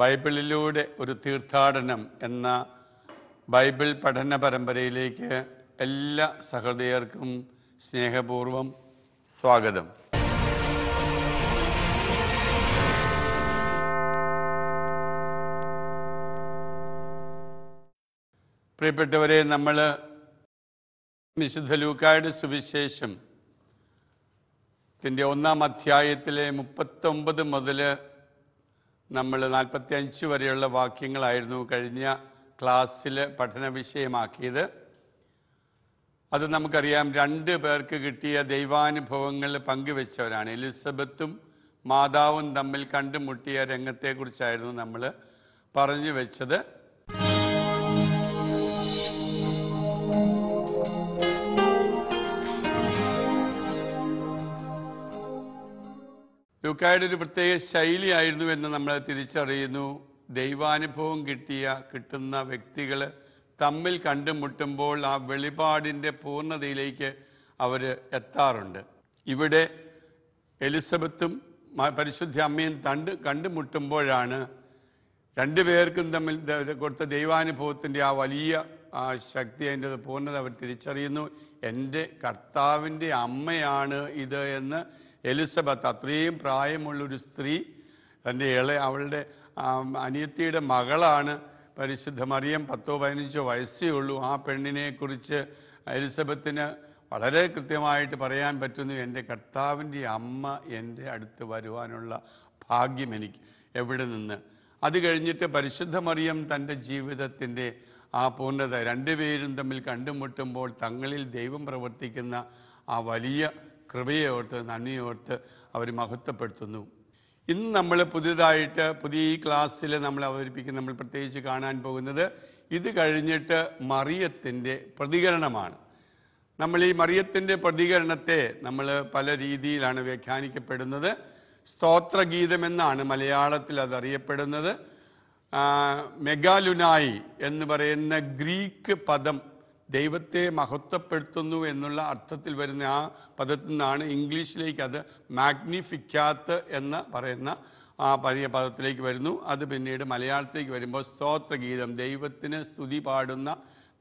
ബൈബിളിലൂടെ ഒരു തീർത്ഥാടനം എന്ന ബൈബിൾ പഠന പരമ്പരയിലേക്ക് എല്ലാ സഹൃദയർക്കും സ്നേഹപൂർവം സ്വാഗതം പ്രിയപ്പെട്ടവരെ നമ്മൾ വിശുദ്ധ ലൂക്കായുടെ സുവിശേഷം ത്തിൻ്റെ ഒന്നാം അധ്യായത്തിലെ മുപ്പത്തൊമ്പത് മുതൽ നമ്മൾ അഞ്ച് വരെയുള്ള വാക്യങ്ങളായിരുന്നു കഴിഞ്ഞ ക്ലാസ്സിൽ പഠന വിഷയമാക്കിയത് അത് നമുക്കറിയാം രണ്ട് പേർക്ക് കിട്ടിയ ദൈവാനുഭവങ്ങൾ പങ്കുവെച്ചവരാണ് എലിസബത്തും മാതാവും തമ്മിൽ കണ്ടുമുട്ടിയ രംഗത്തെക്കുറിച്ചായിരുന്നു നമ്മൾ പറഞ്ഞു വെച്ചത് ലുക്കായുടെ ഒരു പ്രത്യേക ശൈലിയായിരുന്നു എന്ന് നമ്മൾ തിരിച്ചറിയുന്നു ദൈവാനുഭവം കിട്ടിയ കിട്ടുന്ന വ്യക്തികൾ തമ്മിൽ കണ്ടുമുട്ടുമ്പോൾ ആ വെളിപാടിൻ്റെ പൂർണ്ണതയിലേക്ക് അവർ എത്താറുണ്ട് ഇവിടെ എലിസബത്തും പരിശുദ്ധ അമ്മയും തണ്ട് കണ്ടുമുട്ടുമ്പോഴാണ് രണ്ടുപേർക്കും തമ്മിൽ കൊടുത്ത ദൈവാനുഭവത്തിൻ്റെ ആ വലിയ ആ ശക്തി അതിൻ്റെ പൂർണ്ണത അവർ തിരിച്ചറിയുന്നു എൻ്റെ കർത്താവിൻ്റെ അമ്മയാണ് ഇത് എന്ന് എലിസബത്ത് അത്രയും പ്രായമുള്ളൊരു സ്ത്രീ തൻ്റെ ഇള അവളുടെ അനിയത്തിയുടെ മകളാണ് പരിശുദ്ധ മറിയം പത്തോ പതിനഞ്ചോ വയസ്സേ ഉള്ളൂ ആ പെണ്ണിനെ കുറിച്ച് എലിസബത്തിന് വളരെ കൃത്യമായിട്ട് പറയാൻ പറ്റുന്നു എൻ്റെ കർത്താവിൻ്റെ അമ്മ എൻ്റെ അടുത്ത് വരുവാനുള്ള ഭാഗ്യം എനിക്ക് എവിടെ നിന്ന് അത് കഴിഞ്ഞിട്ട് പരിശുദ്ധ മറിയം തൻ്റെ ജീവിതത്തിൻ്റെ ആ പൂർണ്ണത രണ്ടുപേരും തമ്മിൽ കണ്ടുമുട്ടുമ്പോൾ തങ്ങളിൽ ദൈവം പ്രവർത്തിക്കുന്ന ആ വലിയ കൃപയെ ഓർത്ത് നന്ദിയോർത്ത് അവർ മഹത്വപ്പെടുത്തുന്നു ഇന്ന് നമ്മൾ പുതിയതായിട്ട് പുതിയ ഈ ക്ലാസ്സിൽ നമ്മൾ അവതരിപ്പിക്കുന്ന നമ്മൾ പ്രത്യേകിച്ച് കാണാൻ പോകുന്നത് ഇത് കഴിഞ്ഞിട്ട് മറിയത്തിൻ്റെ പ്രതികരണമാണ് നമ്മൾ ഈ മറിയത്തിൻ്റെ പ്രതികരണത്തെ നമ്മൾ പല രീതിയിലാണ് വ്യാഖ്യാനിക്കപ്പെടുന്നത് സ്തോത്രഗീതമെന്നാണ് മലയാളത്തിൽ അത് അറിയപ്പെടുന്നത് മെഗാലുനായി എന്ന് പറയുന്ന ഗ്രീക്ക് പദം ദൈവത്തെ മഹത്വപ്പെടുത്തുന്നു എന്നുള്ള അർത്ഥത്തിൽ വരുന്ന ആ പദത്തിൽ നിന്നാണ് ഇംഗ്ലീഷിലേക്ക് അത് മാഗ്നിഫിക്കാത്ത് എന്ന് പറയുന്ന ആ പഴയ പദത്തിലേക്ക് വരുന്നു അത് പിന്നീട് മലയാളത്തിലേക്ക് വരുമ്പോൾ സ്തോത്രഗീതം ദൈവത്തിന് സ്തുതി പാടുന്ന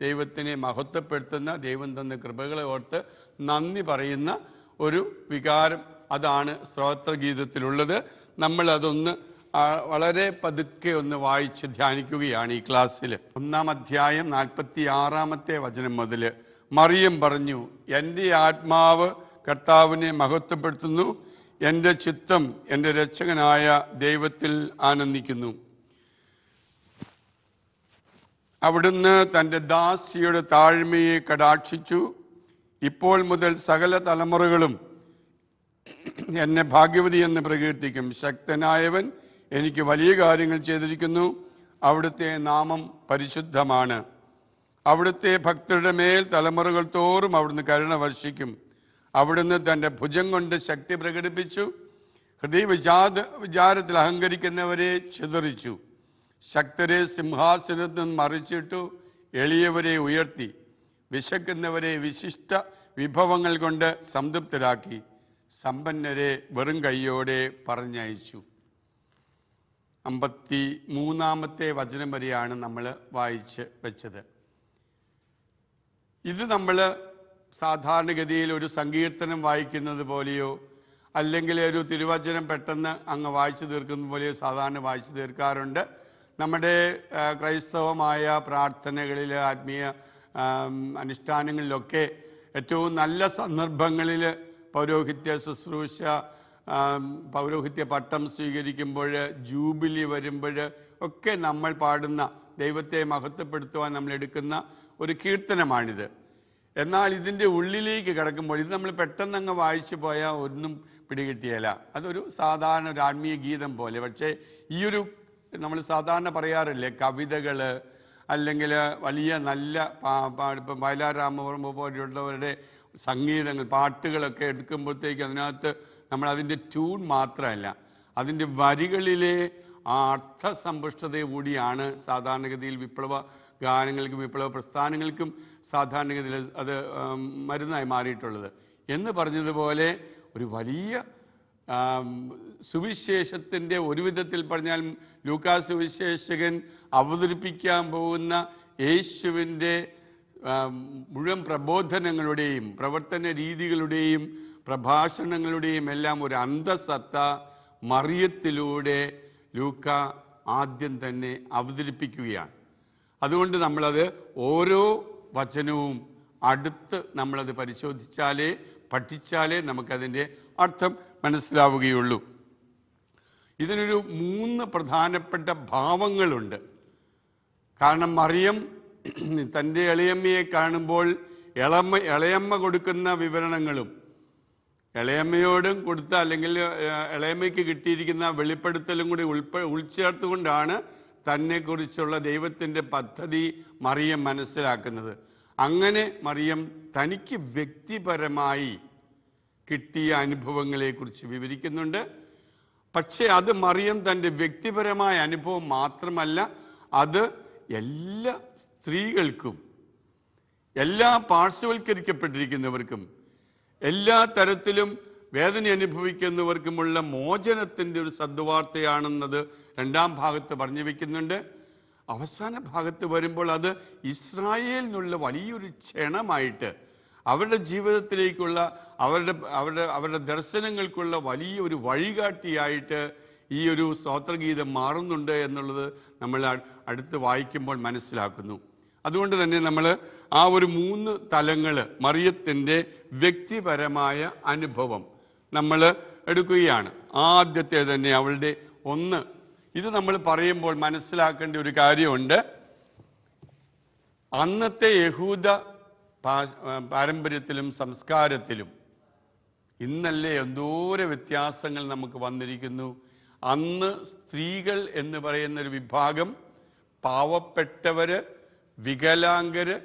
ദൈവത്തിനെ മഹത്വപ്പെടുത്തുന്ന ദൈവം തന്ന കൃപകളെ ഓർത്ത് നന്ദി പറയുന്ന ഒരു വികാരം അതാണ് സ്തോത്രഗീതത്തിലുള്ളത് നമ്മളതൊന്ന് വളരെ പതുക്കെ ഒന്ന് വായിച്ച് ധ്യാനിക്കുകയാണ് ഈ ക്ലാസ്സിൽ ഒന്നാം അധ്യായം നാൽപ്പത്തി ആറാമത്തെ വചനം മുതൽ മറിയം പറഞ്ഞു എൻ്റെ ആത്മാവ് കർത്താവിനെ മഹത്വപ്പെടുത്തുന്നു എൻ്റെ ചിത്തം എൻ്റെ രക്ഷകനായ ദൈവത്തിൽ ആനന്ദിക്കുന്നു അവിടുന്ന് തൻ്റെ ദാസിയുടെ താഴ്മയെ കടാക്ഷിച്ചു ഇപ്പോൾ മുതൽ സകല തലമുറകളും എന്നെ ഭാഗ്യവതി എന്ന് പ്രകീർത്തിക്കും ശക്തനായവൻ എനിക്ക് വലിയ കാര്യങ്ങൾ ചെയ്തിരിക്കുന്നു അവിടുത്തെ നാമം പരിശുദ്ധമാണ് അവിടുത്തെ ഭക്തരുടെ മേൽ തലമുറകൾ തോറും അവിടുന്ന് കരുണ വർഷിക്കും അവിടുന്ന് തൻ്റെ ഭുജം കൊണ്ട് ശക്തി പ്രകടിപ്പിച്ചു ഹൃദയ വിചാത വിചാരത്തിൽ അഹങ്കരിക്കുന്നവരെ ചിതറിച്ചു ശക്തരെ സിംഹാസനത്തിൽ നിന്ന് മറിച്ചിട്ടു എളിയവരെ ഉയർത്തി വിശക്കുന്നവരെ വിശിഷ്ട വിഭവങ്ങൾ കൊണ്ട് സംതൃപ്തരാക്കി സമ്പന്നരെ വെറും കൈയോടെ പറഞ്ഞയച്ചു അമ്പത്തി മൂന്നാമത്തെ വചനം വരെയാണ് നമ്മൾ വായിച്ച് വെച്ചത് ഇത് നമ്മൾ സാധാരണഗതിയിൽ ഒരു സങ്കീർത്തനം വായിക്കുന്നത് പോലെയോ അല്ലെങ്കിൽ ഒരു തിരുവചനം പെട്ടെന്ന് അങ്ങ് വായിച്ചു തീർക്കുന്ന പോലെയോ സാധാരണ വായിച്ചു തീർക്കാറുണ്ട് നമ്മുടെ ക്രൈസ്തവമായ പ്രാർത്ഥനകളിൽ ആത്മീയ അനുഷ്ഠാനങ്ങളിലൊക്കെ ഏറ്റവും നല്ല സന്ദർഭങ്ങളിൽ പൗരോഹിത്യ ശുശ്രൂഷ പൗരോഹിത്യ പട്ടം സ്വീകരിക്കുമ്പോൾ ജൂബിലി വരുമ്പോൾ ഒക്കെ നമ്മൾ പാടുന്ന ദൈവത്തെ മഹത്വപ്പെടുത്തുവാൻ നമ്മൾ എടുക്കുന്ന ഒരു കീർത്തനമാണിത് എന്നാൽ ഇതിൻ്റെ ഉള്ളിലേക്ക് കിടക്കുമ്പോൾ ഇത് നമ്മൾ പെട്ടെന്ന് അങ്ങ് വായിച്ചു പോയാൽ ഒന്നും പിടികിട്ടിയല്ല അതൊരു സാധാരണ ഒരു ആത്മീയ ഗീതം പോലെ പക്ഷേ ഈ ഒരു നമ്മൾ സാധാരണ പറയാറില്ലേ കവിതകൾ അല്ലെങ്കിൽ വലിയ നല്ല ഇപ്പം വയലാർ രാമവർമ്മ പോലെയുള്ളവരുടെ സംഗീതങ്ങൾ പാട്ടുകളൊക്കെ എടുക്കുമ്പോഴത്തേക്ക് അതിനകത്ത് നമ്മൾ അതിൻ്റെ ട്യൂൺ മാത്രമല്ല അതിൻ്റെ വരികളിലെ ആ അർത്ഥസമ്പുഷ്ടതയെ കൂടിയാണ് സാധാരണഗതിയിൽ വിപ്ലവ ഗാനങ്ങൾക്കും വിപ്ലവ പ്രസ്ഥാനങ്ങൾക്കും സാധാരണഗതിയിൽ അത് മരുന്നായി മാറിയിട്ടുള്ളത് എന്ന് പറഞ്ഞതുപോലെ ഒരു വലിയ സുവിശേഷത്തിൻ്റെ ഒരു വിധത്തിൽ പറഞ്ഞാൽ ലൂക്കാ സുവിശേഷകൻ അവതരിപ്പിക്കാൻ പോകുന്ന യേശുവിൻ്റെ മുഴുവൻ പ്രബോധനങ്ങളുടെയും പ്രവർത്തന രീതികളുടെയും പ്രഭാഷണങ്ങളുടെയും എല്ലാം ഒരു അന്തസത്ത മറിയത്തിലൂടെ ലൂക്ക ആദ്യം തന്നെ അവതരിപ്പിക്കുകയാണ് അതുകൊണ്ട് നമ്മളത് ഓരോ വചനവും അടുത്ത് നമ്മളത് പരിശോധിച്ചാലേ പഠിച്ചാലേ നമുക്കതിൻ്റെ അർത്ഥം മനസ്സിലാവുകയുള്ളൂ ഇതിനൊരു മൂന്ന് പ്രധാനപ്പെട്ട ഭാവങ്ങളുണ്ട് കാരണം മറിയം തൻ്റെ എളിയമ്മയെ കാണുമ്പോൾ ഇളമ്മ ഇളയമ്മ കൊടുക്കുന്ന വിവരണങ്ങളും ഇളയമ്മയോടും കൊടുത്ത അല്ലെങ്കിൽ ഇളയമ്മയ്ക്ക് കിട്ടിയിരിക്കുന്ന വെളിപ്പെടുത്തലും കൂടി ഉൾപ്പെ ഉൾച്ചേർത്തുകൊണ്ടാണ് തന്നെക്കുറിച്ചുള്ള ദൈവത്തിൻ്റെ പദ്ധതി മറിയം മനസ്സിലാക്കുന്നത് അങ്ങനെ മറിയം തനിക്ക് വ്യക്തിപരമായി കിട്ടിയ അനുഭവങ്ങളെക്കുറിച്ച് വിവരിക്കുന്നുണ്ട് പക്ഷേ അത് മറിയം തൻ്റെ വ്യക്തിപരമായ അനുഭവം മാത്രമല്ല അത് എല്ലാ സ്ത്രീകൾക്കും എല്ലാ പാർശ്വവൽക്കരിക്കപ്പെട്ടിരിക്കുന്നവർക്കും എല്ലാ തരത്തിലും വേദന അനുഭവിക്കുന്നവർക്കുമുള്ള മോചനത്തിൻ്റെ ഒരു സദ്വാർത്തയാണെന്നത് രണ്ടാം ഭാഗത്ത് പറഞ്ഞു വയ്ക്കുന്നുണ്ട് അവസാന ഭാഗത്ത് വരുമ്പോൾ അത് ഇസ്രായേലിനുള്ള വലിയൊരു ക്ഷണമായിട്ട് അവരുടെ ജീവിതത്തിലേക്കുള്ള അവരുടെ അവരുടെ അവരുടെ ദർശനങ്ങൾക്കുള്ള വലിയൊരു വഴികാട്ടിയായിട്ട് ഈ ഒരു സ്തോത്രഗീതം മാറുന്നുണ്ട് എന്നുള്ളത് നമ്മൾ അടുത്ത് വായിക്കുമ്പോൾ മനസ്സിലാക്കുന്നു അതുകൊണ്ട് തന്നെ നമ്മൾ ആ ഒരു മൂന്ന് തലങ്ങൾ മറിയത്തിൻ്റെ വ്യക്തിപരമായ അനുഭവം നമ്മൾ എടുക്കുകയാണ് ആദ്യത്തെ തന്നെ അവളുടെ ഒന്ന് ഇത് നമ്മൾ പറയുമ്പോൾ മനസ്സിലാക്കേണ്ട ഒരു കാര്യമുണ്ട് അന്നത്തെ യഹൂദ പാരമ്പര്യത്തിലും സംസ്കാരത്തിലും ഇന്നല്ലേ എന്തോര വ്യത്യാസങ്ങൾ നമുക്ക് വന്നിരിക്കുന്നു അന്ന് സ്ത്രീകൾ എന്ന് പറയുന്നൊരു വിഭാഗം പാവപ്പെട്ടവര് വികലാംഗര്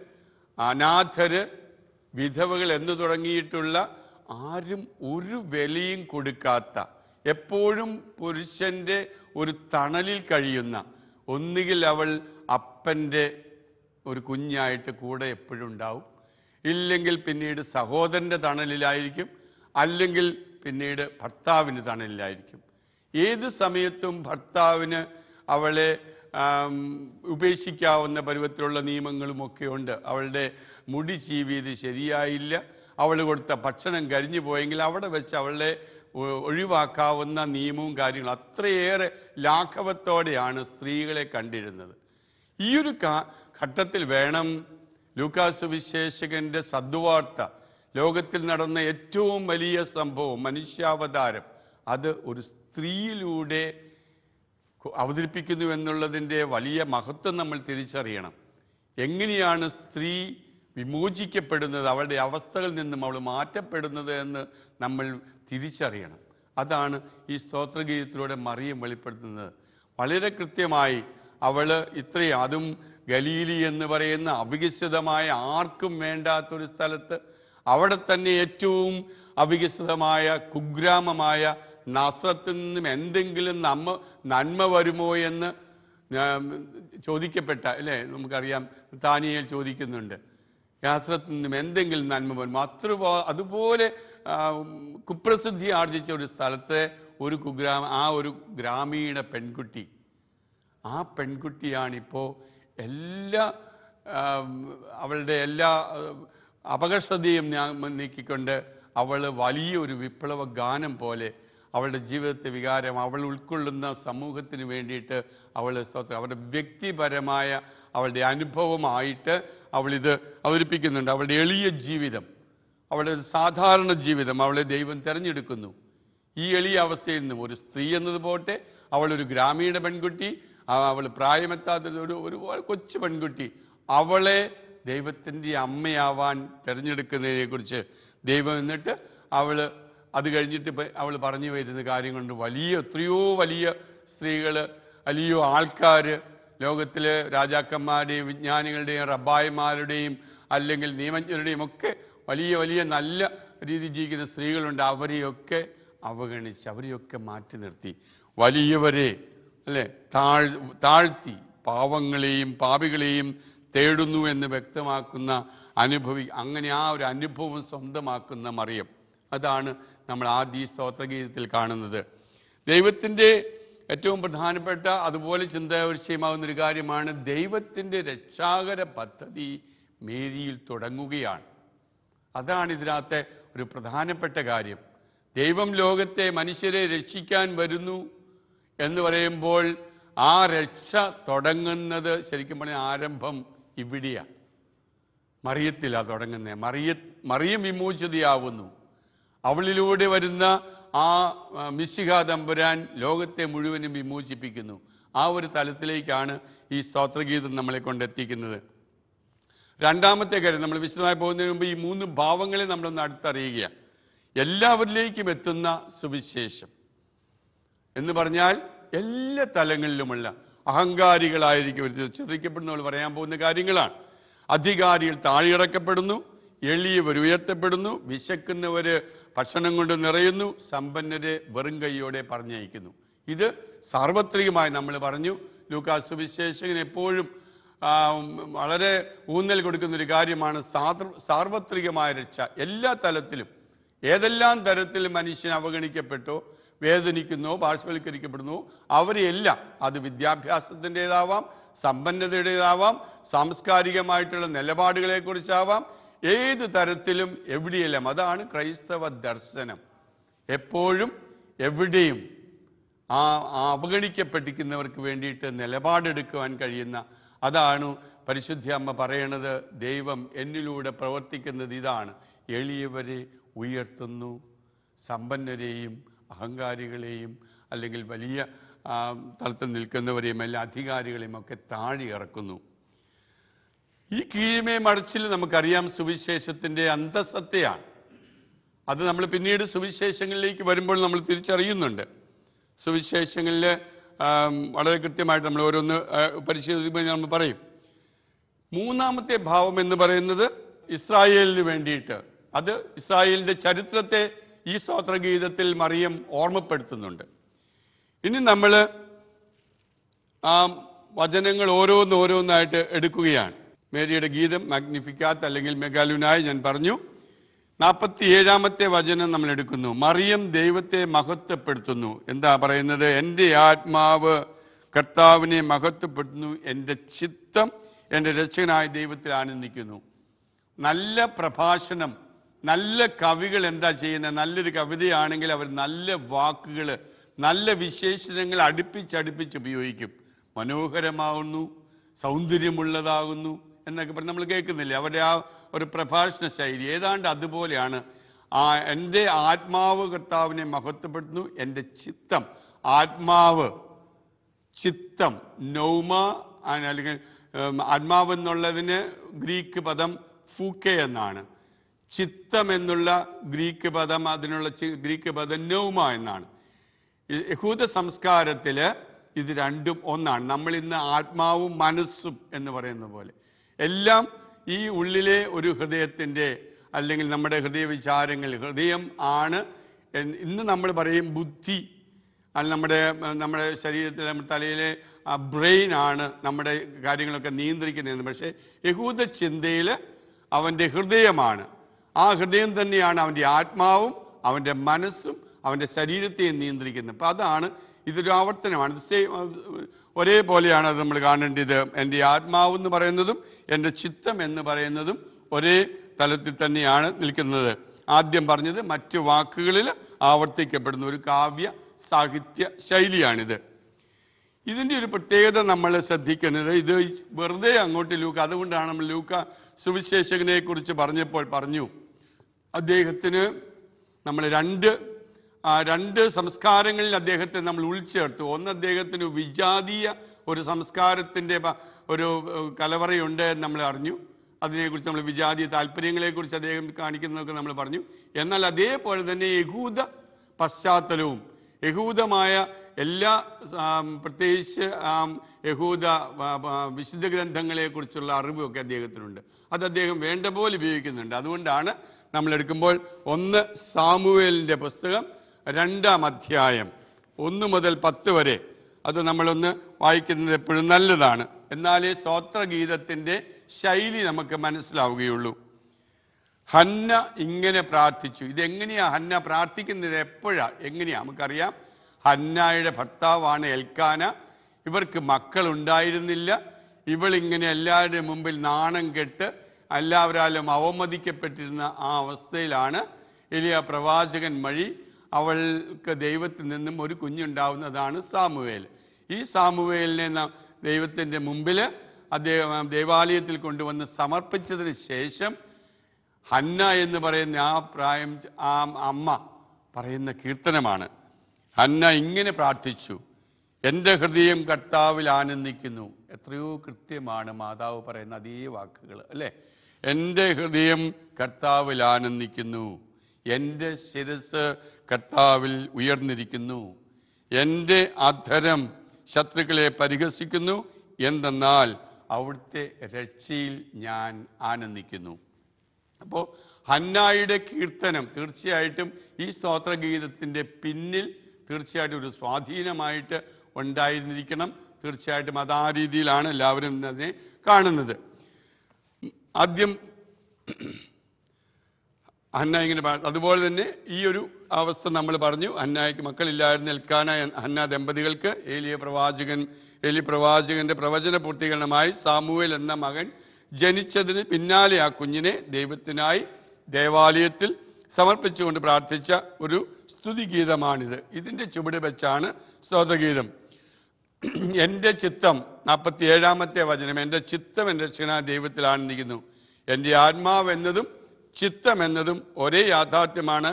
അനാഥര് വിധവകൾ എന്ന് തുടങ്ങിയിട്ടുള്ള ആരും ഒരു വിലയും കൊടുക്കാത്ത എപ്പോഴും പുരുഷൻ്റെ ഒരു തണലിൽ കഴിയുന്ന ഒന്നുകിൽ അവൾ അപ്പൻ്റെ ഒരു കുഞ്ഞായിട്ട് കൂടെ എപ്പോഴും ഉണ്ടാവും ഇല്ലെങ്കിൽ പിന്നീട് സഹോദരൻ്റെ തണലിലായിരിക്കും അല്ലെങ്കിൽ പിന്നീട് ഭർത്താവിൻ്റെ തണലിലായിരിക്കും ഏത് സമയത്തും ഭർത്താവിന് അവളെ ഉപേക്ഷിക്കാവുന്ന പരുവത്തിലുള്ള നിയമങ്ങളുമൊക്കെ ഉണ്ട് അവളുടെ മുടി ചീവിയത് ശരിയായില്ല അവൾ കൊടുത്ത ഭക്ഷണം കരിഞ്ഞു പോയെങ്കിൽ അവിടെ വെച്ച് അവളെ ഒഴിവാക്കാവുന്ന നിയമവും കാര്യങ്ങളും അത്രയേറെ ലാഘവത്തോടെയാണ് സ്ത്രീകളെ കണ്ടിരുന്നത് ഈ ഒരു ഘട്ടത്തിൽ വേണം ലൂക്കാസുവിശേഷകന്റെ സദ്വാർത്ത ലോകത്തിൽ നടന്ന ഏറ്റവും വലിയ സംഭവം മനുഷ്യാവതാരം അത് ഒരു സ്ത്രീയിലൂടെ അവതരിപ്പിക്കുന്നു എന്നുള്ളതിൻ്റെ വലിയ മഹത്വം നമ്മൾ തിരിച്ചറിയണം എങ്ങനെയാണ് സ്ത്രീ വിമോചിക്കപ്പെടുന്നത് അവളുടെ അവസ്ഥകളിൽ നിന്നും അവൾ മാറ്റപ്പെടുന്നത് എന്ന് നമ്മൾ തിരിച്ചറിയണം അതാണ് ഈ സ്തോത്രഗീതത്തിലൂടെ മറിയം വെളിപ്പെടുത്തുന്നത് വളരെ കൃത്യമായി അവൾ ഇത്രയും അതും ഗലീലി എന്ന് പറയുന്ന അവികസിതമായ ആർക്കും വേണ്ടാത്തൊരു സ്ഥലത്ത് അവിടെ തന്നെ ഏറ്റവും അവികസിതമായ കുഗ്രാമമായ നസ്രത്തിൽ നിന്നും എന്തെങ്കിലും നമ്മ നന്മ വരുമോ എന്ന് ചോദിക്കപ്പെട്ട അല്ലേ നമുക്കറിയാം താനിയൽ ചോദിക്കുന്നുണ്ട് നാസ്രത്തിൽ നിന്നും എന്തെങ്കിലും നന്മ വരുമോ അത്ര അതുപോലെ കുപ്രസിദ്ധി ആർജിച്ച ഒരു സ്ഥലത്തെ ഒരു കുഗ്രാമ ആ ഒരു ഗ്രാമീണ പെൺകുട്ടി ആ പെൺകുട്ടിയാണിപ്പോൾ എല്ലാ അവളുടെ എല്ലാ അപകർഷതയും നീക്കിക്കൊണ്ട് അവൾ വലിയൊരു വിപ്ലവ ഗാനം പോലെ അവളുടെ ജീവിതത്തെ വികാരം അവൾ ഉൾക്കൊള്ളുന്ന സമൂഹത്തിന് വേണ്ടിയിട്ട് അവൾ സ്തോത്രം അവരുടെ വ്യക്തിപരമായ അവളുടെ അനുഭവമായിട്ട് അവളിത് അവതരിപ്പിക്കുന്നുണ്ട് അവളുടെ എളിയ ജീവിതം അവളുടെ സാധാരണ ജീവിതം അവളെ ദൈവം തിരഞ്ഞെടുക്കുന്നു ഈ എളിയ അവസ്ഥയിൽ നിന്നും ഒരു സ്ത്രീ എന്നത് പോട്ടെ അവളൊരു ഗ്രാമീണ പെൺകുട്ടി അവൾ പ്രായമെത്താത്ത ഒരു ഒരു കൊച്ചു പെൺകുട്ടി അവളെ ദൈവത്തിൻ്റെ അമ്മയാവാൻ തിരഞ്ഞെടുക്കുന്നതിനെക്കുറിച്ച് ദൈവം എന്നിട്ട് അവൾ അത് കഴിഞ്ഞിട്ട് ഇപ്പം അവൾ പറഞ്ഞു വരുന്ന കൊണ്ട് വലിയ എത്രയോ വലിയ സ്ത്രീകൾ വലിയ ആൾക്കാർ ലോകത്തിലെ രാജാക്കന്മാരുടെയും വിജ്ഞാനികളുടെയും റബ്ബായിമാരുടെയും അല്ലെങ്കിൽ നിയമജ്ഞരുടെയും ഒക്കെ വലിയ വലിയ നല്ല രീതി ജീവിക്കുന്ന സ്ത്രീകളുണ്ട് അവരെയൊക്കെ അവഗണിച്ച് അവരെയൊക്കെ മാറ്റി നിർത്തി വലിയവരെ അല്ലേ താഴ് താഴ്ത്തി പാവങ്ങളെയും പാപികളെയും തേടുന്നു എന്ന് വ്യക്തമാക്കുന്ന അനുഭവി അങ്ങനെ ആ ഒരു അനുഭവം സ്വന്തമാക്കുന്ന മറിയം അതാണ് നമ്മൾ ആദ്യ സ്തോത്രഗീതത്തിൽ കാണുന്നത് ദൈവത്തിൻ്റെ ഏറ്റവും പ്രധാനപ്പെട്ട അതുപോലെ ചിന്താ ഒരു കാര്യമാണ് ദൈവത്തിൻ്റെ രക്ഷാകര പദ്ധതി മേരിയിൽ തുടങ്ങുകയാണ് അതാണ് ഇതിനകത്തെ ഒരു പ്രധാനപ്പെട്ട കാര്യം ദൈവം ലോകത്തെ മനുഷ്യരെ രക്ഷിക്കാൻ വരുന്നു എന്ന് പറയുമ്പോൾ ആ രക്ഷ തുടങ്ങുന്നത് ശരിക്കും പറഞ്ഞാൽ ആരംഭം ഇവിടെയാണ് മറിയത്തിലാണ് തുടങ്ങുന്നത് മറിയ മറിയം വിമോചിതയാവുന്നു അവളിലൂടെ വരുന്ന ആ മിശിഹ തമ്പുരാൻ ലോകത്തെ മുഴുവനും വിമോചിപ്പിക്കുന്നു ആ ഒരു തലത്തിലേക്കാണ് ഈ സ്തോത്രഗീതം നമ്മളെ കൊണ്ടെത്തിക്കുന്നത് രണ്ടാമത്തെ കാര്യം നമ്മൾ വിശദമായി പോകുന്നതിന് മുമ്പ് ഈ മൂന്ന് ഭാവങ്ങളെ നമ്മളൊന്ന് അടുത്തറിയുക എല്ലാവരിലേക്കും എത്തുന്ന സുവിശേഷം എന്ന് പറഞ്ഞാൽ എല്ലാ തലങ്ങളിലുമുള്ള അഹങ്കാരികളായിരിക്കും ചിത്രിക്കപ്പെടുന്നവൾ പറയാൻ പോകുന്ന കാര്യങ്ങളാണ് അധികാരികൾ താഴെയിറക്കപ്പെടുന്നു എളിയവർ ഉയർത്തപ്പെടുന്നു വിശക്കുന്നവർ ഭക്ഷണം കൊണ്ട് നിറയുന്നു സമ്പന്നരെ വെറും കൈയോടെ പറഞ്ഞയക്കുന്നു ഇത് സാർവത്രികമായി നമ്മൾ പറഞ്ഞു ലൂക്കാസ് സുവിശേഷകൻ എപ്പോഴും വളരെ ഊന്നൽ കൊടുക്കുന്ന ഒരു കാര്യമാണ് സാർവത്രികമായ രക്ഷ എല്ലാ തലത്തിലും ഏതെല്ലാം തരത്തിൽ മനുഷ്യൻ അവഗണിക്കപ്പെട്ടോ വേദനിക്കുന്നോ പാർശ്വവൽക്കരിക്കപ്പെടുന്നു അവരെയെല്ലാം അത് വിദ്യാഭ്യാസത്തിൻ്റെതാവാം സമ്പന്നതയുടേതാവാം സാംസ്കാരികമായിട്ടുള്ള നിലപാടുകളെക്കുറിച്ചാവാം ഏത് തരത്തിലും എവിടെയെല്ലാം അതാണ് ക്രൈസ്തവ ദർശനം എപ്പോഴും എവിടെയും ആ അവഗണിക്കപ്പെട്ടിരിക്കുന്നവർക്ക് വേണ്ടിയിട്ട് നിലപാടെടുക്കുവാൻ കഴിയുന്ന അതാണ് പരിശുദ്ധ അമ്മ പറയണത് ദൈവം എന്നിലൂടെ പ്രവർത്തിക്കുന്നത് ഇതാണ് എളിയവരെ ഉയർത്തുന്നു സമ്പന്നരെയും അഹങ്കാരികളെയും അല്ലെങ്കിൽ വലിയ തലത്തിൽ നിൽക്കുന്നവരെയും എല്ലാ അധികാരികളെയും ഒക്കെ താഴെ ഇറക്കുന്നു ഈ കീഴ്മേ മറിച്ചിൽ നമുക്കറിയാം സുവിശേഷത്തിന്റെ അന്തസത്തയാണ് അത് നമ്മൾ പിന്നീട് സുവിശേഷങ്ങളിലേക്ക് വരുമ്പോൾ നമ്മൾ തിരിച്ചറിയുന്നുണ്ട് സുവിശേഷങ്ങളിൽ വളരെ കൃത്യമായിട്ട് നമ്മൾ ഓരോന്ന് പരിശോധിക്കുമ്പോൾ നമ്മൾ പറയും മൂന്നാമത്തെ ഭാവം എന്ന് പറയുന്നത് ഇസ്രായേലിന് വേണ്ടിയിട്ട് അത് ഇസ്രായേലിന്റെ ചരിത്രത്തെ ഈ സ്തോത്രഗീതത്തിൽ മറിയം ഓർമ്മപ്പെടുത്തുന്നുണ്ട് ഇനി നമ്മൾ ആ വചനങ്ങൾ ഓരോന്നായിട്ട് എടുക്കുകയാണ് മേരിയുടെ ഗീതം മാഗ്നിഫിക്കാത്ത അല്ലെങ്കിൽ മെഗാലുനായി ഞാൻ പറഞ്ഞു നാൽപ്പത്തി ഏഴാമത്തെ വചനം നമ്മൾ എടുക്കുന്നു മറിയം ദൈവത്തെ മഹത്വപ്പെടുത്തുന്നു എന്താ പറയുന്നത് എൻ്റെ ആത്മാവ് കർത്താവിനെ മഹത്വപ്പെടുത്തുന്നു എൻ്റെ ചിത്തം എൻ്റെ രക്ഷകനായ ദൈവത്തിൽ ആനന്ദിക്കുന്നു നല്ല പ്രഭാഷണം നല്ല കവികൾ എന്താ ചെയ്യുന്നത് നല്ലൊരു കവിതയാണെങ്കിൽ അവർ നല്ല വാക്കുകൾ നല്ല വിശേഷണങ്ങൾ അടുപ്പിച്ചടുപ്പിച്ച് ഉപയോഗിക്കും മനോഹരമാവുന്നു സൗന്ദര്യമുള്ളതാകുന്നു എന്നൊക്കെ പറഞ്ഞ് നമ്മൾ കേൾക്കുന്നില്ലേ അവരുടെ ആ ഒരു പ്രഭാഷണ ശൈലി ഏതാണ്ട് അതുപോലെയാണ് ആ എൻ്റെ ആത്മാവ് കർത്താവിനെ മഹത്വപ്പെടുത്തുന്നു എൻ്റെ ചിത്തം ആത്മാവ് ചിത്തം നൗമ അല്ലെങ്കിൽ ആത്മാവ് എന്നുള്ളതിന് ഗ്രീക്ക് പദം ഫൂക്കെ എന്നാണ് ചിത്തം എന്നുള്ള ഗ്രീക്ക് പദം അതിനുള്ള ഗ്രീക്ക് പദം നൗമ എന്നാണ് യഹൂദ സംസ്കാരത്തിൽ ഇത് രണ്ടും ഒന്നാണ് നമ്മൾ ഇന്ന് ആത്മാവും മനസ്സും എന്ന് പറയുന്ന പോലെ എല്ലാം ഈ ഉള്ളിലെ ഒരു ഹൃദയത്തിൻ്റെ അല്ലെങ്കിൽ നമ്മുടെ ഹൃദയ വിചാരങ്ങൾ ഹൃദയം ആണ് ഇന്ന് നമ്മൾ പറയും ബുദ്ധി അല്ല നമ്മുടെ നമ്മുടെ ശരീരത്തിൽ നമ്മുടെ തലയിലെ ആ ബ്രെയിൻ ആണ് നമ്മുടെ കാര്യങ്ങളൊക്കെ നിയന്ത്രിക്കുന്നത് പക്ഷേ യഹൂദ ചിന്തയിൽ അവൻ്റെ ഹൃദയമാണ് ആ ഹൃദയം തന്നെയാണ് അവൻ്റെ ആത്മാവും അവൻ്റെ മനസ്സും അവൻ്റെ ശരീരത്തെയും നിയന്ത്രിക്കുന്നത് അപ്പം അതാണ് ഇതൊരു ആവർത്തനമാണ് സെയിം ഒരേപോലെയാണ് അത് നമ്മൾ കാണേണ്ടത് എൻ്റെ ആത്മാവ് എന്ന് പറയുന്നതും എൻ്റെ ചിത്തം എന്ന് പറയുന്നതും ഒരേ തലത്തിൽ തന്നെയാണ് നിൽക്കുന്നത് ആദ്യം പറഞ്ഞത് മറ്റു വാക്കുകളിൽ ആവർത്തിക്കപ്പെടുന്ന ഒരു കാവ്യ സാഹിത്യ ശൈലിയാണിത് ഇതിൻ്റെ ഒരു പ്രത്യേകത നമ്മൾ ശ്രദ്ധിക്കുന്നത് ഇത് വെറുതെ അങ്ങോട്ട് ലൂക്ക അതുകൊണ്ടാണ് നമ്മൾ ലൂക്ക സുവിശേഷകനെ കുറിച്ച് പറഞ്ഞപ്പോൾ പറഞ്ഞു അദ്ദേഹത്തിന് നമ്മൾ രണ്ട് രണ്ട് സംസ്കാരങ്ങളിൽ അദ്ദേഹത്തെ നമ്മൾ ഉൾച്ചേർത്തു ഒന്ന് അദ്ദേഹത്തിന് വിജാതീയ ഒരു സംസ്കാരത്തിൻ്റെ ഒരു കലവറയുണ്ട് എന്ന് നമ്മൾ അറിഞ്ഞു അതിനെക്കുറിച്ച് നമ്മൾ വിജാതീയ താല്പര്യങ്ങളെക്കുറിച്ച് അദ്ദേഹം കാണിക്കുന്നതൊക്കെ നമ്മൾ പറഞ്ഞു എന്നാൽ അതേപോലെ തന്നെ യഹൂദ പശ്ചാത്തലവും യഹൂദമായ എല്ലാ പ്രത്യേകിച്ച് യഹൂദ വിശുദ്ധ ഗ്രന്ഥങ്ങളെക്കുറിച്ചുള്ള അറിവുമൊക്കെ അദ്ദേഹത്തിനുണ്ട് അത് അദ്ദേഹം വേണ്ട പോലെ ഉപയോഗിക്കുന്നുണ്ട് അതുകൊണ്ടാണ് നമ്മൾ എടുക്കുമ്പോൾ ഒന്ന് സാമുവേലിൻ്റെ പുസ്തകം രണ്ടാം അധ്യായം ഒന്ന് മുതൽ പത്ത് വരെ അത് നമ്മളൊന്ന് വായിക്കുന്നത് എപ്പോഴും നല്ലതാണ് എന്നാലേ സ്തോത്രഗീതത്തിൻ്റെ ശൈലി നമുക്ക് മനസ്സിലാവുകയുള്ളൂ ഹന്ന ഇങ്ങനെ പ്രാർത്ഥിച്ചു ഇതെങ്ങനെയാ ഹന്ന പ്രാർത്ഥിക്കുന്നത് എപ്പോഴാ എങ്ങനെയാ നമുക്കറിയാം ഹന്നായുടെ ഭർത്താവാണ് എൽക്കാന ഇവർക്ക് മക്കൾ ഉണ്ടായിരുന്നില്ല ഇവളിങ്ങനെ എല്ലാവരുടെയും മുമ്പിൽ നാണം കെട്ട് എല്ലാവരാലും അവമതിക്കപ്പെട്ടിരുന്ന ആ അവസ്ഥയിലാണ് എലിയ പ്രവാചകൻ വഴി അവൾക്ക് ദൈവത്തിൽ നിന്നും ഒരു കുഞ്ഞുണ്ടാവുന്നതാണ് സാമുവേൽ ഈ സാമുവേലിനെ ദൈവത്തിൻ്റെ മുമ്പിൽ അദ്ദേഹം ദൈവാലയത്തിൽ കൊണ്ടുവന്ന് സമർപ്പിച്ചതിന് ശേഷം ഹന്ന എന്ന് പറയുന്ന ആ പ്രായം ആ അമ്മ പറയുന്ന കീർത്തനമാണ് ഹന്ന ഇങ്ങനെ പ്രാർത്ഥിച്ചു എൻ്റെ ഹൃദയം കർത്താവിൽ ആനന്ദിക്കുന്നു എത്രയോ കൃത്യമാണ് മാതാവ് പറയുന്ന അതേ വാക്കുകൾ അല്ലേ എൻ്റെ ഹൃദയം കർത്താവിൽ ആനന്ദിക്കുന്നു എൻ്റെ ശിരസ് കർത്താവിൽ ഉയർന്നിരിക്കുന്നു എൻ്റെ അധരം ശത്രുക്കളെ പരിഹസിക്കുന്നു എന്തെന്നാൽ അവിടുത്തെ രക്ഷയിൽ ഞാൻ ആനന്ദിക്കുന്നു അപ്പോൾ ഹന്നായുടെ കീർത്തനം തീർച്ചയായിട്ടും ഈ സ്തോത്രഗീതത്തിൻ്റെ പിന്നിൽ തീർച്ചയായിട്ടും ഒരു സ്വാധീനമായിട്ട് ഉണ്ടായിരുന്നിരിക്കണം തീർച്ചയായിട്ടും അത് ആ രീതിയിലാണ് എല്ലാവരും അതിനെ കാണുന്നത് ആദ്യം അന്ന ഇങ്ങനെ അതുപോലെ തന്നെ ഈ ഒരു അവസ്ഥ നമ്മൾ പറഞ്ഞു അന്നായ്ക്ക് മക്കളില്ലായിരുന്നു എൽക്കാന അന്ന ദമ്പതികൾക്ക് ഏലിയ പ്രവാചകൻ ഏലി പ്രവാചകന്റെ പ്രവചന പൂർത്തീകരണമായി സാമുവേൽ എന്ന മകൻ ജനിച്ചതിന് പിന്നാലെ ആ കുഞ്ഞിനെ ദൈവത്തിനായി ദേവാലയത്തിൽ സമർപ്പിച്ചുകൊണ്ട് പ്രാർത്ഥിച്ച ഒരു സ്തുതിഗീതമാണിത് ഇതിന്റെ ചുവട് വെച്ചാണ് സ്തോത്രഗീതം എന്റെ ചിത്തം നാൽപ്പത്തി ഏഴാമത്തെ വചനം എന്റെ ചിത്തം എന്റെ രക്ഷകനായ ദൈവത്തിലാണെന്നിരിക്കുന്നു എന്റെ ആത്മാവ് എന്നതും എന്നതും ഒരേ യാഥാർത്ഥ്യമാണ്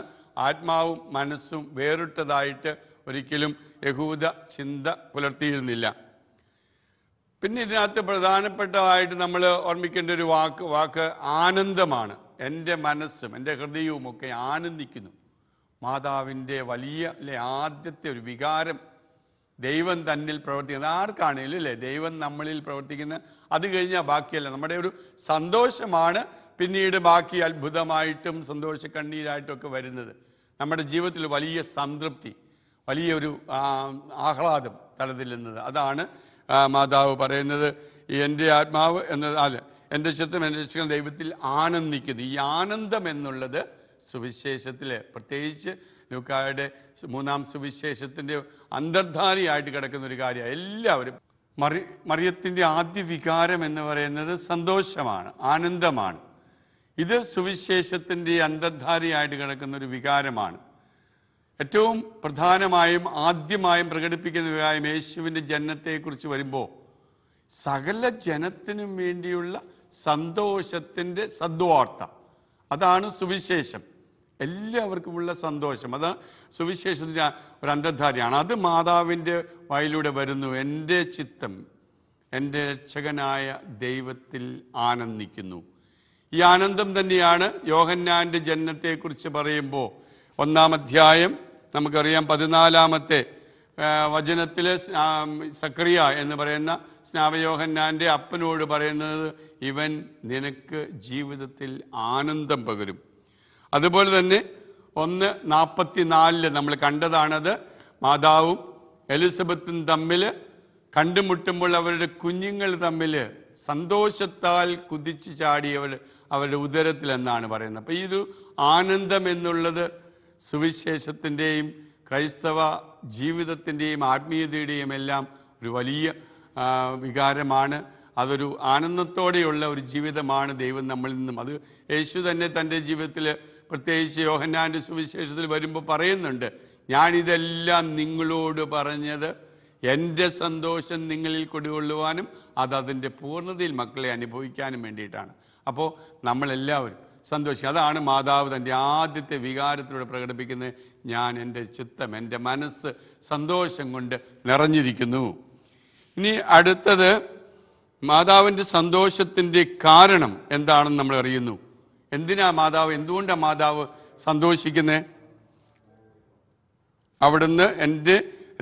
ആത്മാവും മനസ്സും വേറിട്ടതായിട്ട് ഒരിക്കലും യഹൂദ ചിന്ത പുലർത്തിയിരുന്നില്ല പിന്നെ ഇതിനകത്ത് പ്രധാനപ്പെട്ടതായിട്ട് നമ്മൾ ഓർമ്മിക്കേണ്ട ഒരു വാക്ക് വാക്ക് ആനന്ദമാണ് എൻ്റെ മനസ്സും എൻ്റെ ഹൃദയവും ഒക്കെ ആനന്ദിക്കുന്നു മാതാവിൻ്റെ വലിയ അല്ലെ ആദ്യത്തെ ഒരു വികാരം ദൈവം തന്നിൽ പ്രവർത്തിക്കുന്നത് ആർക്കാണെങ്കിലും അല്ലേ ദൈവം നമ്മളിൽ പ്രവർത്തിക്കുന്ന അത് കഴിഞ്ഞാൽ ബാക്കിയല്ല നമ്മുടെ ഒരു സന്തോഷമാണ് പിന്നീട് ബാക്കി അത്ഭുതമായിട്ടും സന്തോഷക്കണ്ണീരായിട്ടുമൊക്കെ വരുന്നത് നമ്മുടെ ജീവിതത്തിൽ വലിയ സംതൃപ്തി വലിയൊരു ആഹ്ലാദം തലതില്ലുന്നത് അതാണ് മാതാവ് പറയുന്നത് എൻ്റെ ആത്മാവ് എന്നത് അല്ല എൻ്റെ ചിത്രം എൻ്റെ ചിത്രം ദൈവത്തിൽ ആനന്ദിക്കുന്നു ഈ ആനന്ദം എന്നുള്ളത് സുവിശേഷത്തിൽ പ്രത്യേകിച്ച് ലൂക്കായുടെ മൂന്നാം സുവിശേഷത്തിൻ്റെ അന്തർധാരിയായിട്ട് കിടക്കുന്ന ഒരു കാര്യമാണ് എല്ലാവരും മറി മറിയത്തിൻ്റെ ആദ്യ വികാരം എന്ന് പറയുന്നത് സന്തോഷമാണ് ആനന്ദമാണ് ഇത് സുവിശേഷത്തിൻ്റെ അന്തർധാരിയായിട്ട് കിടക്കുന്ന ഒരു വികാരമാണ് ഏറ്റവും പ്രധാനമായും ആദ്യമായും പ്രകടിപ്പിക്കുന്ന വികാരം യേശുവിൻ്റെ ജനനത്തെക്കുറിച്ച് വരുമ്പോൾ സകല ജനത്തിനും വേണ്ടിയുള്ള സന്തോഷത്തിൻ്റെ സദ്വാർത്ത അതാണ് സുവിശേഷം എല്ലാവർക്കുമുള്ള സന്തോഷം അത് സുവിശേഷത്തിൻ്റെ ഒരു അന്തർധാരിയാണ് അത് മാതാവിൻ്റെ വായിലൂടെ വരുന്നു എൻ്റെ ചിത്തം എൻ്റെ രക്ഷകനായ ദൈവത്തിൽ ആനന്ദിക്കുന്നു ഈ ആനന്ദം തന്നെയാണ് യോഹന്നാൻ്റെ ജന്മത്തെക്കുറിച്ച് പറയുമ്പോൾ ഒന്നാം അധ്യായം നമുക്കറിയാം പതിനാലാമത്തെ വചനത്തിലെ സക്രിയ എന്ന് പറയുന്ന സ്നാവയോഹന്നാന്റെ അപ്പനോട് പറയുന്നത് ഇവൻ നിനക്ക് ജീവിതത്തിൽ ആനന്ദം പകരും അതുപോലെ തന്നെ ഒന്ന് നാലില് നമ്മൾ കണ്ടതാണത് മാതാവും എലിസബത്തും തമ്മിൽ കണ്ടുമുട്ടുമ്പോൾ അവരുടെ കുഞ്ഞുങ്ങൾ തമ്മിൽ സന്തോഷത്താൽ കുതിച്ചു ചാടിയവർ അവരുടെ ഉദരത്തിൽ എന്നാണ് പറയുന്നത് അപ്പോൾ ഈ ഒരു ആനന്ദം എന്നുള്ളത് സുവിശേഷത്തിൻ്റെയും ക്രൈസ്തവ ജീവിതത്തിൻ്റെയും ആത്മീയതയുടെയും എല്ലാം ഒരു വലിയ വികാരമാണ് അതൊരു ആനന്ദത്തോടെയുള്ള ഒരു ജീവിതമാണ് ദൈവം നമ്മളിൽ നിന്നും അത് യേശു തന്നെ തൻ്റെ ജീവിതത്തിൽ പ്രത്യേകിച്ച് യോഹന്നാൻ്റെ സുവിശേഷത്തിൽ വരുമ്പോൾ പറയുന്നുണ്ട് ഞാനിതെല്ലാം നിങ്ങളോട് പറഞ്ഞത് എൻ്റെ സന്തോഷം നിങ്ങളിൽ കൊടുകൊള്ളുവാനും അത് അതിൻ്റെ പൂർണ്ണതയിൽ മക്കളെ അനുഭവിക്കാനും വേണ്ടിയിട്ടാണ് അപ്പോൾ നമ്മളെല്ലാവരും സന്തോഷിക്കും അതാണ് മാതാവ് തൻ്റെ ആദ്യത്തെ വികാരത്തിലൂടെ പ്രകടിപ്പിക്കുന്നത് ഞാൻ എൻ്റെ ചിത്തം എൻ്റെ മനസ്സ് സന്തോഷം കൊണ്ട് നിറഞ്ഞിരിക്കുന്നു ഇനി അടുത്തത് മാതാവിൻ്റെ സന്തോഷത്തിൻ്റെ കാരണം എന്താണെന്ന് നമ്മൾ അറിയുന്നു എന്തിനാ മാതാവ് എന്തുകൊണ്ടാണ് മാതാവ് സന്തോഷിക്കുന്നത് അവിടുന്ന് എൻ്റെ